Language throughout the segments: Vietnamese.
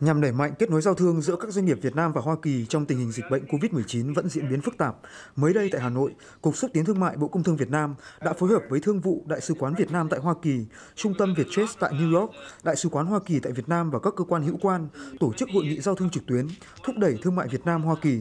Nhằm đẩy mạnh kết nối giao thương giữa các doanh nghiệp Việt Nam và Hoa Kỳ trong tình hình dịch bệnh COVID-19 vẫn diễn biến phức tạp, mới đây tại Hà Nội, Cục Xúc tiến Thương mại Bộ Công Thương Việt Nam đã phối hợp với Thương vụ Đại sứ quán Việt Nam tại Hoa Kỳ, Trung tâm Vietjet tại New York, Đại sứ quán Hoa Kỳ tại Việt Nam và các cơ quan hữu quan tổ chức hội nghị giao thương trực tuyến thúc đẩy thương mại Việt Nam-Hoa Kỳ.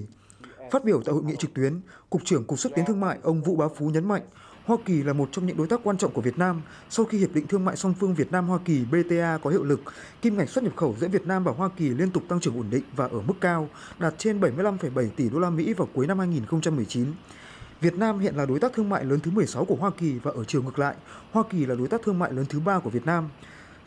Phát biểu tại hội nghị trực tuyến, Cục trưởng Cục Xúc tiến Thương mại ông Vũ Bá Phú nhấn mạnh, Hoa Kỳ là một trong những đối tác quan trọng của Việt Nam. Sau khi Hiệp định Thương mại song phương Việt Nam-Hoa Kỳ BTA có hiệu lực, kim ngạch xuất nhập khẩu giữa Việt Nam và Hoa Kỳ liên tục tăng trưởng ổn định và ở mức cao, đạt trên 75,7 tỷ đô la Mỹ vào cuối năm 2019. Việt Nam hiện là đối tác thương mại lớn thứ 16 của Hoa Kỳ và ở chiều ngược lại, Hoa Kỳ là đối tác thương mại lớn thứ 3 của Việt Nam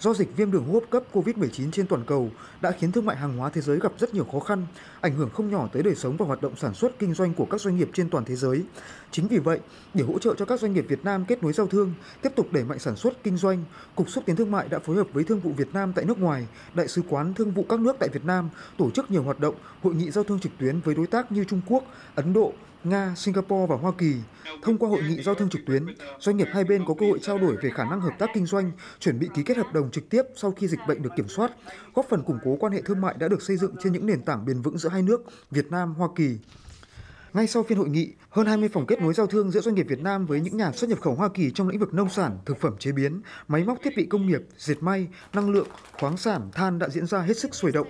do dịch viêm đường hô hấp cấp COVID-19 trên toàn cầu đã khiến thương mại hàng hóa thế giới gặp rất nhiều khó khăn, ảnh hưởng không nhỏ tới đời sống và hoạt động sản xuất kinh doanh của các doanh nghiệp trên toàn thế giới. Chính vì vậy, để hỗ trợ cho các doanh nghiệp Việt Nam kết nối giao thương, tiếp tục đẩy mạnh sản xuất kinh doanh, Cục xúc tiến thương mại đã phối hợp với Thương vụ Việt Nam tại nước ngoài, Đại sứ quán Thương vụ các nước tại Việt Nam tổ chức nhiều hoạt động, hội nghị giao thương trực tuyến với đối tác như Trung Quốc, Ấn Độ, Nga, Singapore và Hoa Kỳ. Thông qua hội nghị giao thương trực tuyến, doanh nghiệp hai bên có cơ hội trao đổi về khả năng hợp tác kinh doanh, chuẩn bị ký kết hợp đồng trực tiếp sau khi dịch bệnh được kiểm soát, góp phần củng cố quan hệ thương mại đã được xây dựng trên những nền tảng bền vững giữa hai nước Việt Nam, Hoa Kỳ. Ngay sau phiên hội nghị, hơn 20 phòng kết nối giao thương giữa doanh nghiệp Việt Nam với những nhà xuất nhập khẩu Hoa Kỳ trong lĩnh vực nông sản, thực phẩm chế biến, máy móc thiết bị công nghiệp, dệt may, năng lượng, khoáng sản, than đã diễn ra hết sức sôi động.